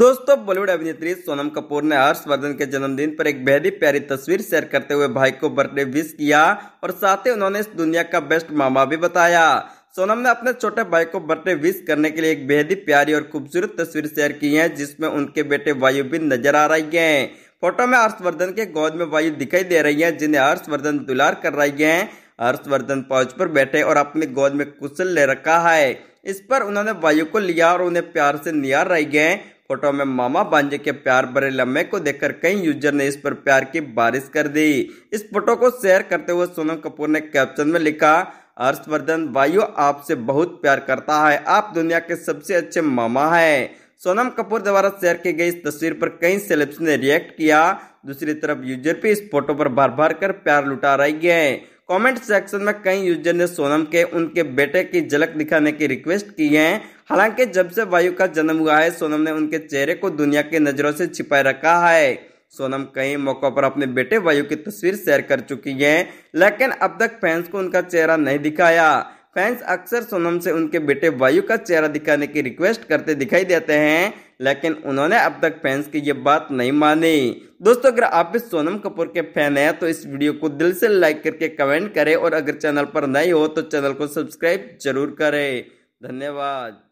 दोस्तों बॉलीवुड अभिनेत्री सोनम कपूर ने हर्षवर्धन के जन्मदिन पर एक बेहद ही प्यारी तस्वीर शेयर करते हुए भाई को बर्थडे विश किया और साथ ही उन्होंने इस दुनिया का बेस्ट मामा भी बताया सोनम ने अपने छोटे भाई को बर्थडे विश करने के लिए एक बेहद ही प्यारी और खूबसूरत तस्वीर शेयर की है जिसमें उनके बेटे वायु भी नजर आ रही है फोटो में हर्षवर्धन के गोद में वायु दिखाई दे रही है जिन्हें हर्षवर्धन दुलार कर रही है हर्षवर्धन पहुंच पर बैठे और अपनी गोद में कुशल ले रखा है इस पर उन्होंने वायु को लिया और उन्हें प्यार से निहार रही है फोटो में मामा भांजे के प्यार भरे लम्हे को देखकर कई यूजर ने इस पर प्यार की बारिश कर दी इस फोटो को शेयर करते हुए सोनम कपूर ने कैप्शन में लिखा हर्षवर्धन भाइयों आपसे बहुत प्यार करता है आप दुनिया के सबसे अच्छे मामा है सोनम कपूर द्वारा शेयर की गई इस तस्वीर पर कई सेलेब्स ने रिएक्ट किया दूसरी तरफ यूजर भी इस फोटो पर बार बार कर प्यार लुटा रही है कमेंट सेक्शन में कई यूजर ने सोनम के उनके बेटे की झलक दिखाने की रिक्वेस्ट की है हालांकि जब से वायु का जन्म हुआ है सोनम ने उनके चेहरे को दुनिया की नजरों से छिपाए रखा है सोनम कई मौकों पर अपने बेटे वायु की तस्वीर शेयर कर चुकी हैं लेकिन अब तक फैंस को उनका चेहरा नहीं दिखाया फैंस अक्सर सोनम से उनके बेटे वायु का चेहरा दिखाने की रिक्वेस्ट करते दिखाई देते हैं लेकिन उन्होंने अब तक फैंस की ये बात नहीं मानी दोस्तों अगर आप भी सोनम कपूर के फैन हैं तो इस वीडियो को दिल से लाइक करके कमेंट करें और अगर चैनल पर नए हो तो चैनल को सब्सक्राइब जरूर करें धन्यवाद